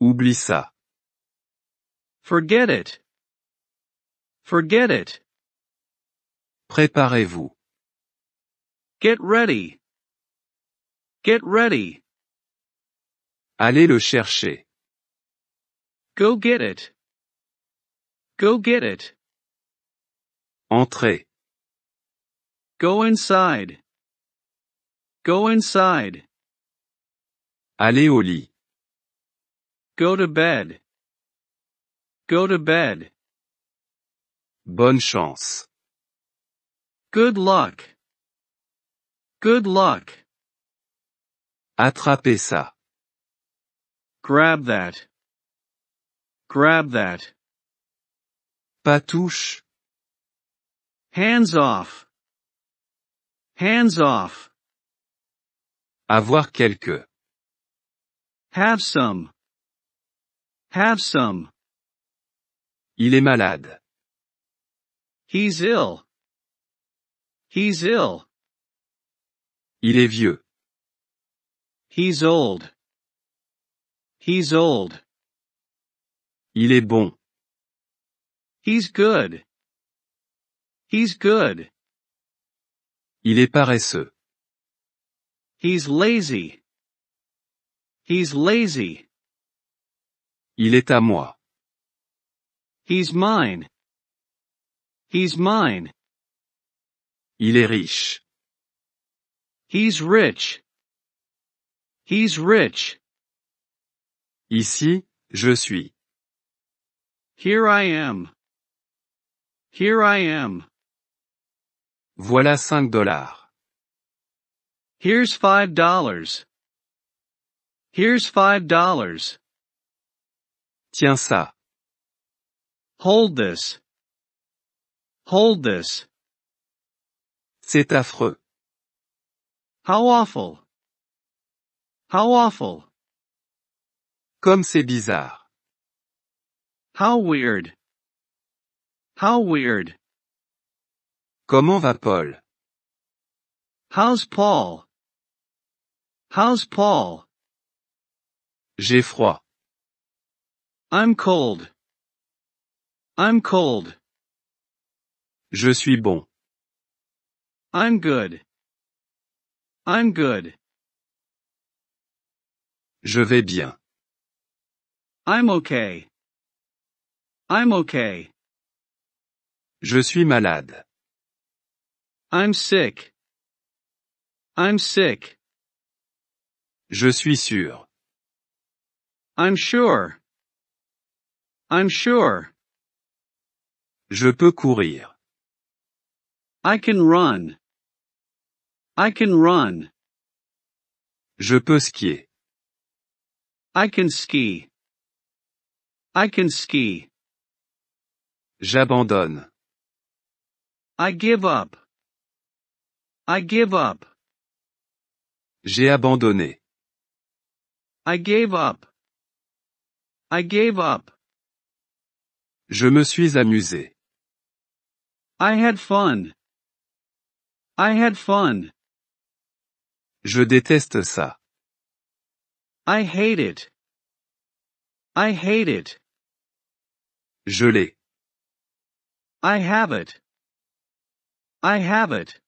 Oublie ça. Forget it. Forget it. Préparez-vous. Get ready. Get ready. Allez le chercher. Go get it. Go get it. Entrez. Go inside. Go inside. Allez au lit. Go to bed. Go to bed. Bonne chance. Good luck. Good luck. Attrapez ça. Grab that. Grab that. Pas touche. Hands off. Hands off. Avoir quelque. Have some. Have some. Il est malade. He's ill. He's ill. Il est vieux. He's old. He's old. Il est bon. He's good. He's good. Il est paresseux. He's lazy. He's lazy. Il est à moi. He's mine. He's mine. Il est riche. He's rich. He's rich. Ici, je suis. Here I am. Here I am. Voilà cinq dollars. Here's five dollars. Here's five dollars. Tiens ça. Hold this. Hold this. C'est affreux. How awful. How awful. Comme c'est bizarre. How weird. How weird. Comment va Paul? How's Paul? How's Paul? J'ai froid. I'm cold. I'm cold. Je suis bon. I'm good. I'm good. Je vais bien. I'm okay. I'm okay. Je suis malade. I'm sick. I'm sick. Je suis sûr. I'm sure. I'm sure. Je peux courir. I can run. I can run. Je peux skier. I can ski. I can ski. J'abandonne. I give up. I give up. J'ai abandonné. I gave up. I gave up. Je me suis amusé. I had fun. I had fun. Je déteste ça. I hate it. I hate it. Je l'ai. I have it. I have it.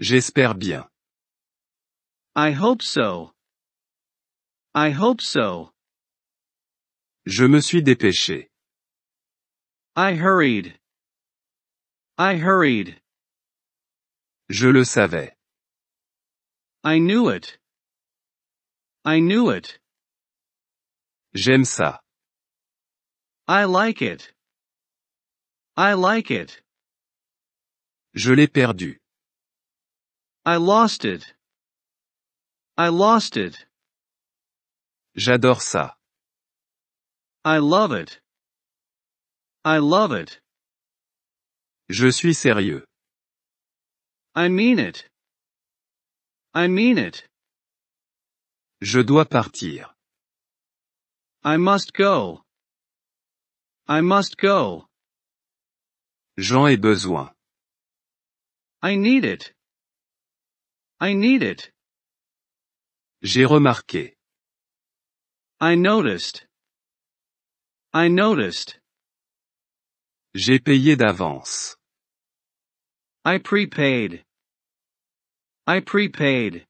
J'espère bien. I hope so. I hope so. Je me suis dépêché. I hurried. I hurried. Je le savais. I knew it. I knew it. J'aime ça. I like it. I like it. Je l'ai perdu. I lost it. I lost it. J'adore ça. I love it. I love it. Je suis sérieux. I mean it. I mean it. Je dois partir. I must go. I must go. J'en ai besoin. I need it. I need it. J'ai remarqué. I noticed. I noticed. J'ai payé d'avance. I prepaid. I prepaid.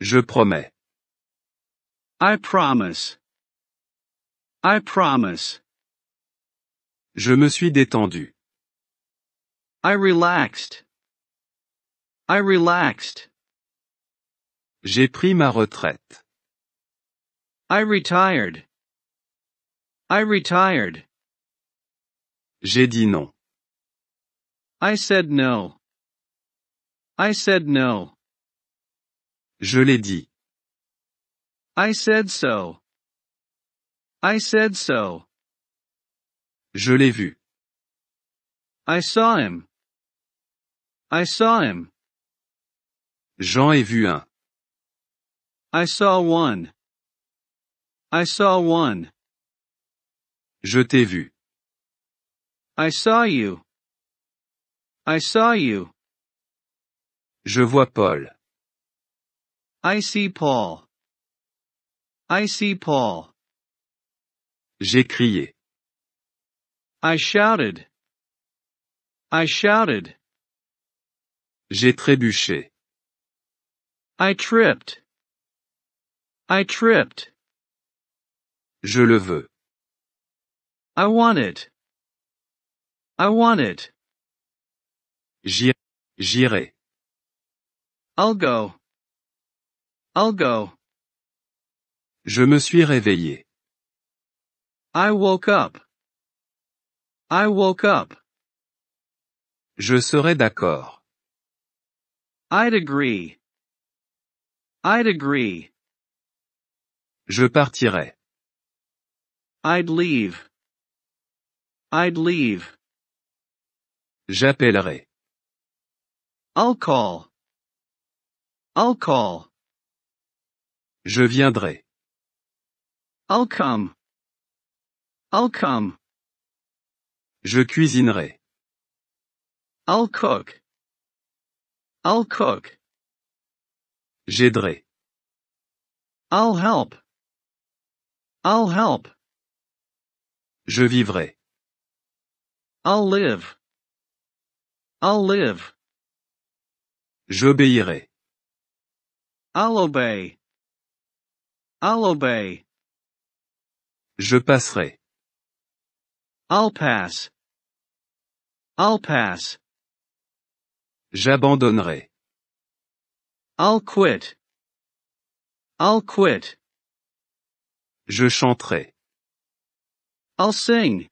Je promets. I promise. I promise. Je me suis détendu. I relaxed. I relaxed. J'ai pris ma retraite. I retired. I retired. J'ai dit non. I said no. I said no. Je l'ai dit. I said so. I said so. Je l'ai vu. I saw him. I saw him. J'en ai vu un. I saw one. I saw one. Je t'ai vu. I saw you. I saw you. Je vois Paul. I see Paul. I see Paul. J'ai crié. I shouted. I shouted. J'ai trébuché. I tripped. I tripped. Je le veux. I want it. I want it. J'irai. I'll go. I'll go. Je me suis réveillé. I woke up. I woke up. Je serais d'accord. I'd agree. I'd agree. Je partirai. I'd leave. I'd leave. J'appellerai. I'll call. I'll call. Je viendrai. I'll come. I'll come. Je cuisinerai. I'll cook. I'll cook. J'aiderai. I'll help. I'll help. Je vivrai. I'll live. I'll live. J'obéirai. I'll obey. I'll obey. Je passerai. I'll pass. I'll pass. J'abandonnerai. I'll quit. I'll quit. Je chanterai. I'll sing.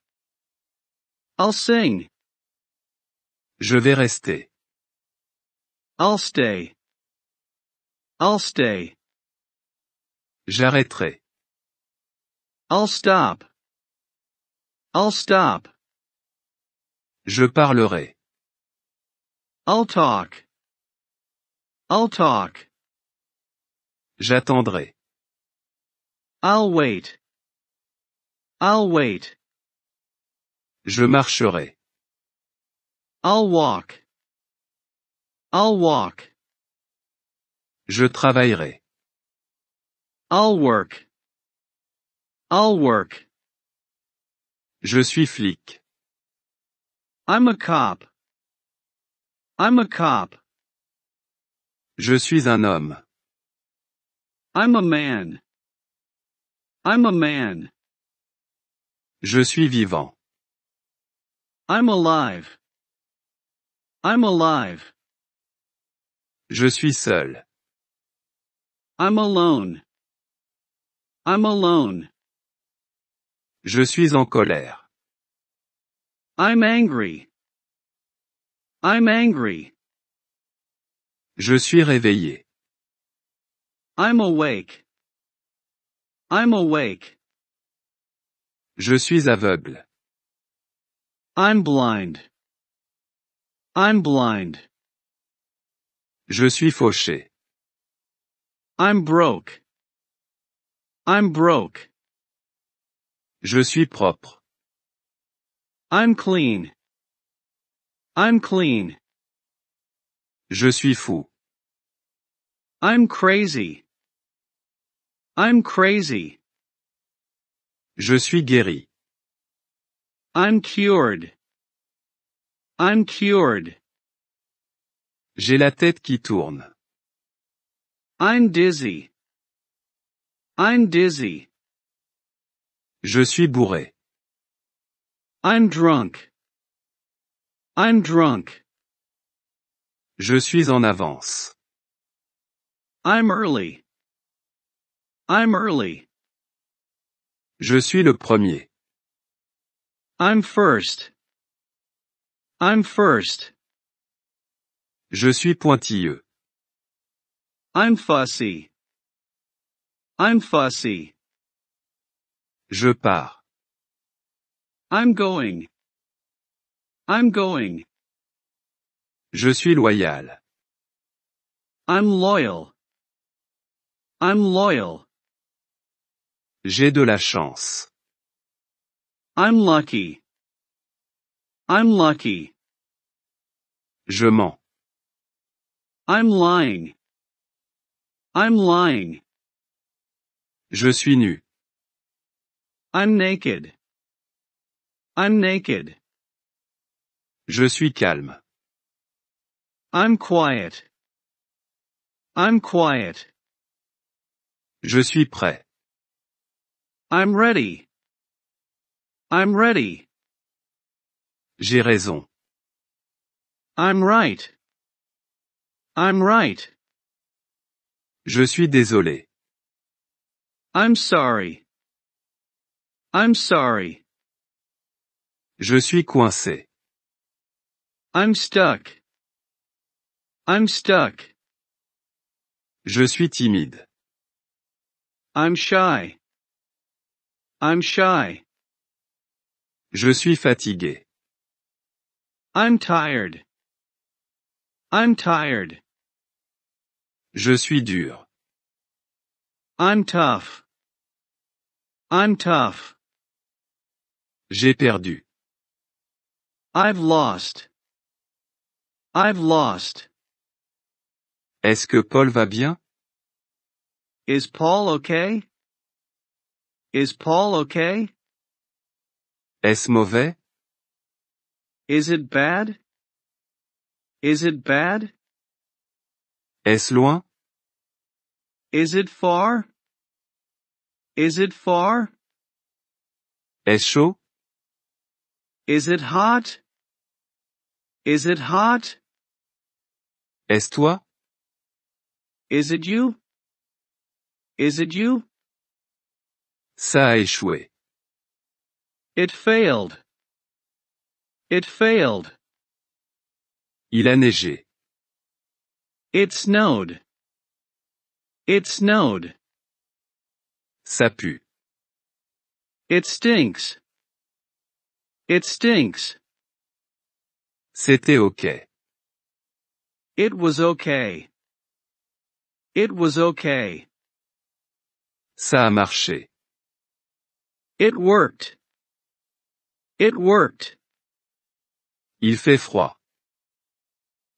I'll sing. Je vais rester. I'll stay. I'll stay. J'arrêterai. I'll stop. I'll stop. Je parlerai. I'll talk. I'll talk. J'attendrai. I'll wait. I'll wait. Je marcherai. I'll walk. I'll walk. Je travaillerai. I'll work. I'll work. Je suis flic. I'm a cop. I'm a cop. Je suis un homme. I'm a man. I'm a man. Je suis vivant. I'm alive. I'm alive. Je suis seul. I'm alone. I'm alone. Je suis en colère. I'm angry. I'm angry. Je suis réveillé. I'm awake. I'm awake. Je suis aveugle. I'm blind. I'm blind. Je suis fauché. I'm broke. I'm broke. Je suis propre. I'm clean. I'm clean. Je suis fou. I'm crazy. I'm crazy. Je suis guéri. I'm cured. I'm cured. J'ai la tête qui tourne. I'm dizzy. I'm dizzy. Je suis bourré. I'm drunk. I'm drunk. Je suis en avance. I'm early. I'm early. Je suis le premier. I'm first. I'm first. Je suis pointilleux. I'm fussy. I'm fussy. Je pars. I'm going. I'm going. Je suis loyal. I'm loyal. I'm loyal. J'ai de la chance. I'm lucky. I'm lucky. Je mens. I'm lying. I'm lying. Je suis nu. I'm naked. I'm naked. Je suis calme. I'm quiet. I'm quiet. Je suis prêt. I'm ready. I'm ready. J'ai raison. I'm right. I'm right. Je suis désolé. I'm sorry. I'm sorry. Je suis coincé. I'm stuck. I'm stuck. Je suis timide. I'm shy. I'm shy. Je suis fatigué. I'm tired. I'm tired. Je suis dur. I'm tough. I'm tough. J'ai perdu. I've lost. I've lost. Est-ce que Paul va bien? Is Paul okay? Is Paul okay? Est-ce mauvais? Is it bad? Is it bad? Est-ce loin? Is it far? Is it far? Est-ce chaud? Is it hot? Is it hot? Est-ce toi? Is it you? Is it you? Ça a échoué. It failed. It failed. Il a neigé. It snowed. It snowed. Ça pue. It stinks. It stinks. C'était ok. It was okay. It was okay. Ça a marché. It worked. It worked. Il fait froid.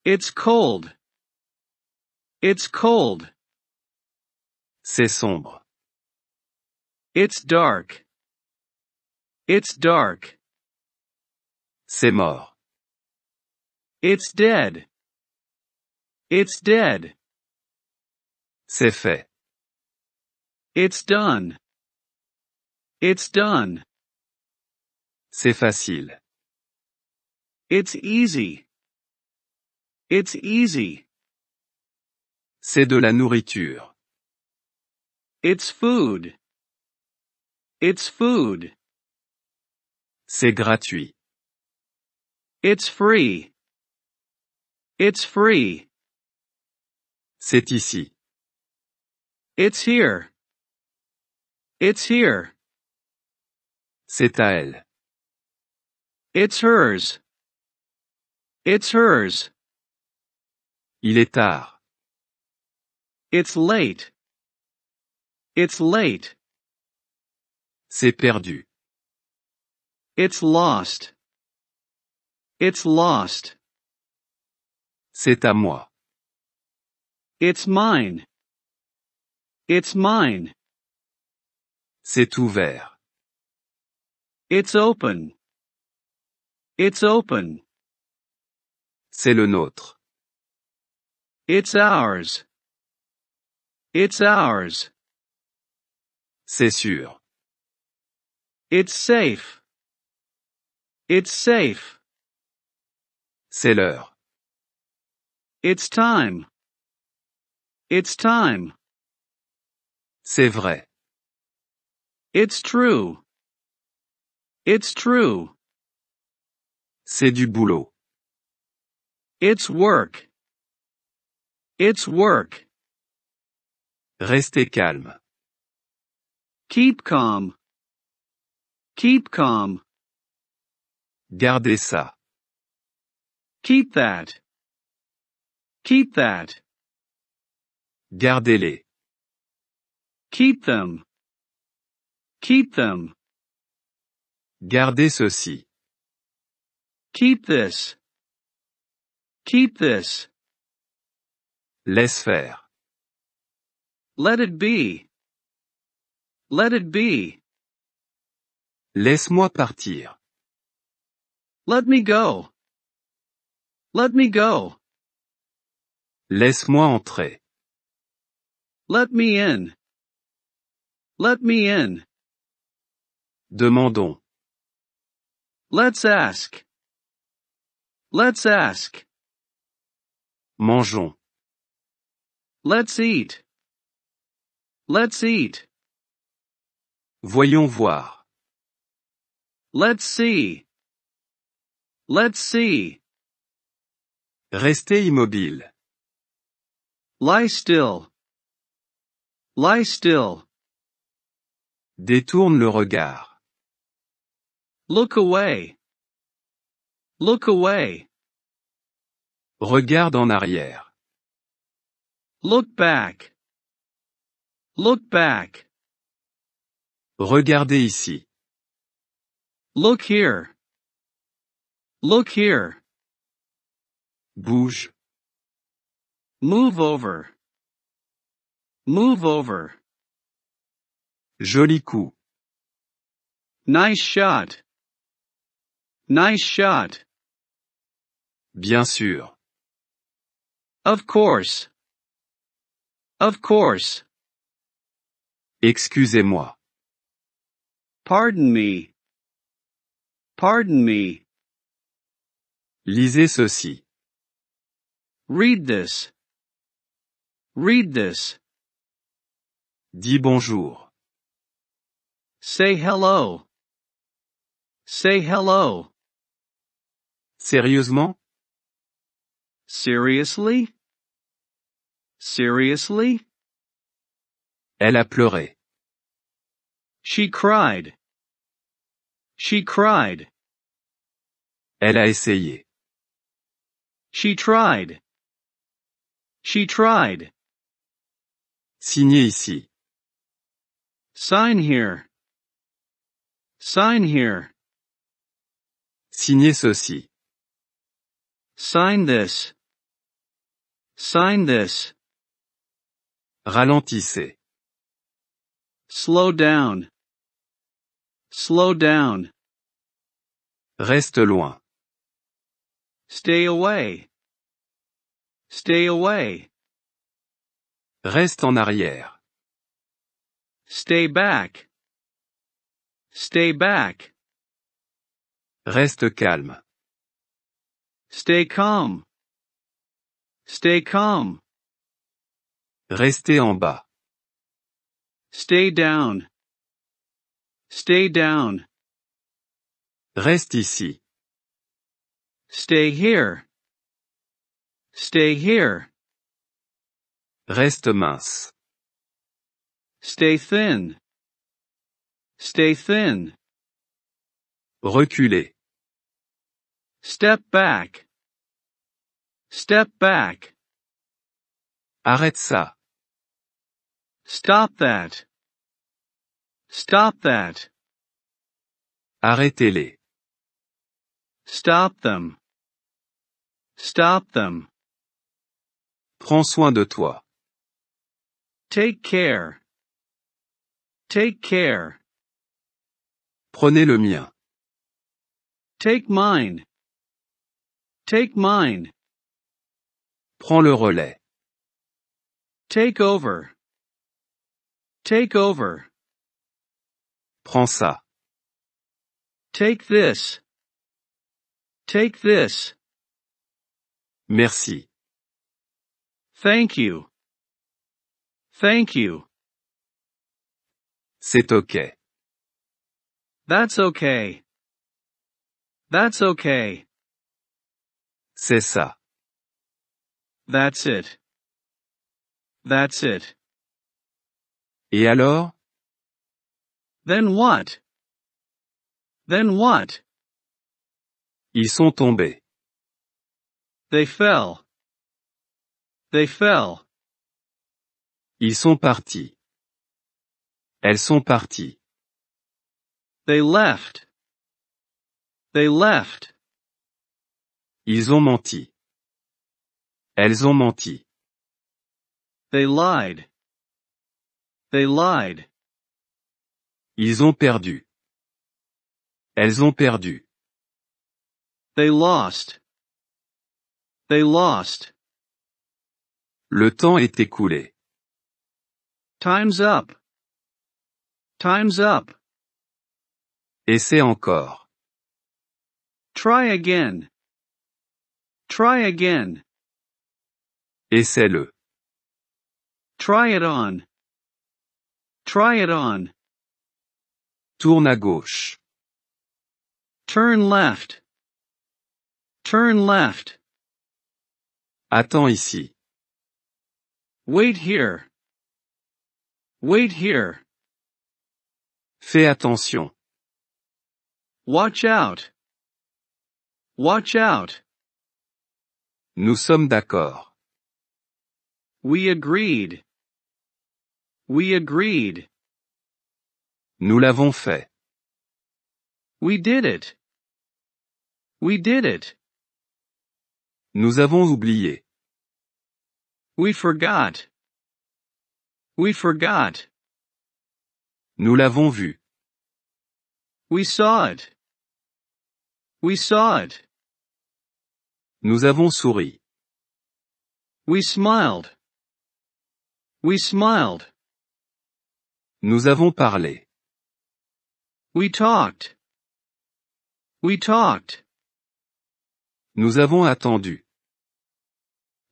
It's cold. It's cold. C'est sombre. It's dark. It's dark. C'est mort. It's dead. It's dead. C'est fait. It's done. It's done. C'est facile. It's easy. It's easy. C'est de la nourriture. It's food. It's food. C'est gratuit. It's free. It's free. C'est ici. It's here. It's here. C'est à elle. It's hers. It's hers. Il est tard. It's late. It's late. C'est perdu. It's lost. It's lost. C'est à moi. It's mine. It's mine. C'est ouvert. It's open. It's open. C'est le nôtre. It's ours. It's ours. C'est sûr. It's safe. It's safe. C'est l'heure. It's time. It's time. C'est vrai. It's true. It's true. C'est du boulot. It's work. It's work. Restez calme. Keep calm. Keep calm. Gardez ça. Keep that. Keep that. Gardez-les. Keep them. Keep them. Gardez ceci. Keep this. Keep this. Laisse faire. Let it be. Let it be. Laisse-moi partir. Let me go. Let me go. Laisse-moi entrer. Let me in. Let me in. Demandons. Let's ask. Let's ask. Mangeons. Let's eat. Let's eat. Voyons voir. Let's see. Let's see. Restez immobile. Lie still. Lie still. Détourne le regard. Look away. Look away. Regarde en arrière. Look back. Look back. Regardez ici. Look here. Look here. Bouge. Move over. Move over. Joli coup. Nice shot. Nice shot. Bien sûr. Of course. Of course. Excusez-moi. Pardon me. Pardon me. Lisez ceci. Read this. Read this. Dis bonjour. Say hello. Say hello. Sérieusement? Seriously? Seriously? Elle a pleuré. She cried. She cried. Elle a essayé. She tried. She tried. Signez ici. Sign here. Sign here. Signez ceci. Sign this. Sign this. Ralentissez. Slow down. Slow down. Reste loin. Stay away. Stay away. Reste en arrière. Stay back. Stay back. Reste calme. Stay calm. Stay calm. Restez en bas. Stay down. Stay down. Reste ici. Stay here. Stay here. Reste mince. Stay thin. Stay thin. Reculer. Step back. Step back. Arrête ça. Stop that. Stop that. Arrêtez-les. Stop them. Stop them. Prends soin de toi. Take care. Take care. Prenez le mien. Take mine. Take mine. Prends le relais. Take over. Take over. Prends ça. Take this. Take this. Merci. Thank you. Thank you. C'est okay. That's okay. That's okay. C'est ça. That's it. That's it. Et alors? Then what? Then what? Ils sont tombés. They fell. They fell. Ils sont partis. Elles sont parties. They left. They left. Ils ont menti. Elles ont menti. They lied. They lied. Ils ont perdu. Elles ont perdu. They lost. They lost. Le temps est écoulé. Time's up. Time's up. Essaie encore. Try again. Try again. Essaie-le. Try it on. Try it on. Tourne à gauche. Turn left. Turn left. Attends ici. Wait here. Wait here. Fais attention. Watch out. Watch out. Nous sommes d'accord. We agreed. We agreed. Nous l'avons fait. We did it. We did it. Nous avons oublié. We forgot. We forgot. Nous l'avons vu. We saw it. We saw it. Nous avons souri. We smiled. We smiled. Nous avons parlé. We talked. We talked. Nous avons attendu.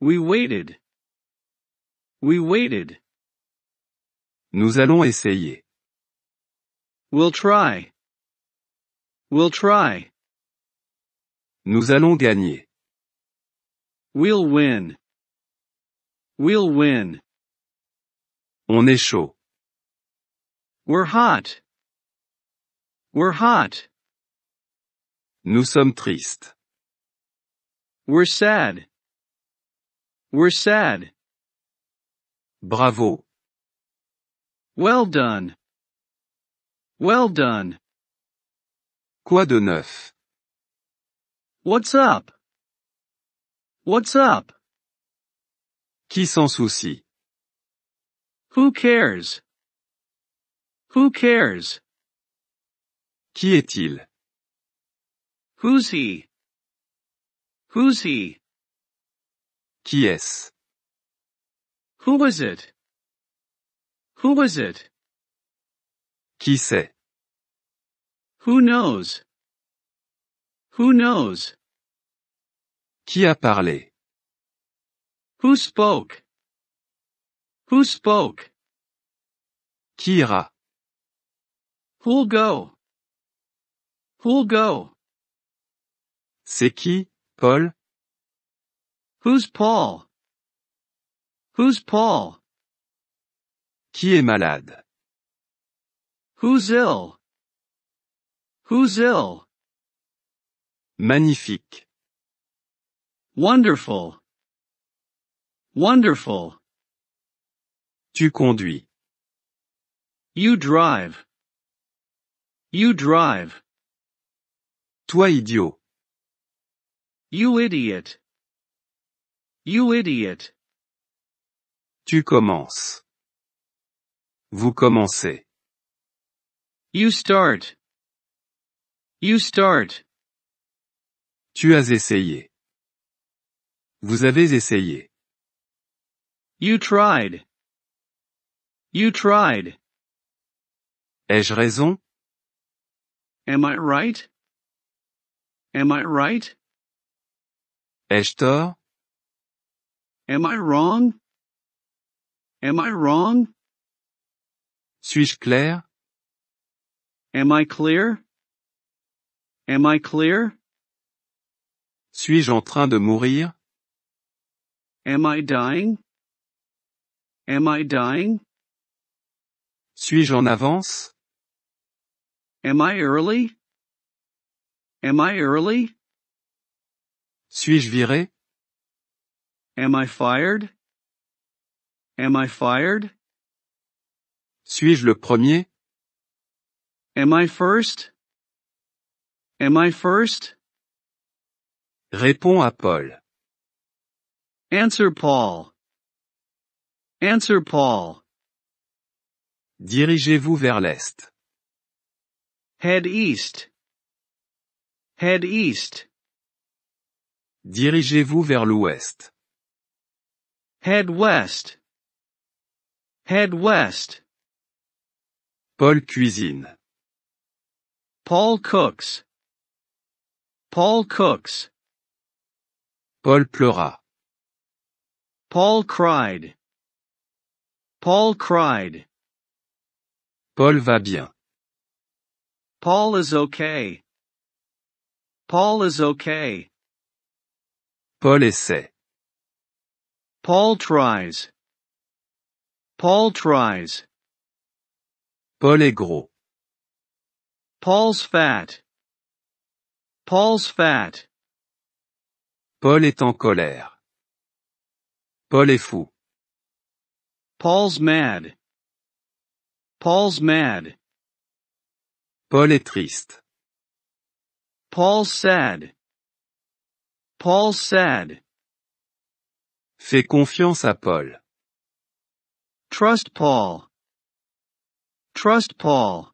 We waited. We waited. Nous allons essayer. We'll try. We'll try. Nous allons gagner. We'll win. We'll win. On est chaud. We're hot. We're hot. Nous sommes tristes. We're sad. We're sad. Bravo. Well done. Well done. Quoi de neuf? What's up? What's up? Qui s'en soucie? Who cares? Who cares? Qui est-il? Who's he? Who's he? Qui est-ce? Who was it? Who was it? Qui c'est? Who knows? Who knows? Qui a parlé? Who spoke? Who spoke? Qui ira? Who'll go? Who'll go? C'est qui, Paul? Who's Paul? Who's Paul? Qui est malade? Who's ill? Who's ill? Magnifique. Wonderful. Wonderful. Tu conduis. You drive. You drive. Toi idiot. You idiot. You idiot. Tu commences. Vous commencez. You start. You start. Tu as essayé. Vous avez essayé. You tried. You tried. Ai-je raison? Am I right? Am I right? Ai-je tort? Am I wrong? Am I wrong? Suis-je clair? Am I clear? Am I clear? Suis-je en train de mourir? Am I dying? Am I dying? Suis-je en avance? Am I early? Am I early? Suis-je viré? Am I fired? Am I fired? Suis-je le premier? Am I first? Am I first? Réponds à Paul. Answer Paul. Answer Paul. Dirigez-vous vers l'est. Head east. Head east. Dirigez-vous vers l'ouest. Head west. Head west. Paul cuisine. Paul cooks. Paul cooks. Paul pleura. Paul cried. Paul cried. Paul va bien. Paul is okay. Paul is okay. Paul essaie. Paul tries. Paul tries. Paul est gros. Paul's fat. Paul's fat. Paul est en colère. Paul est fou. Paul's mad. Paul's mad. Paul est triste. Paul sad. Paul sad. Fais confiance à Paul. Trust Paul. Trust Paul.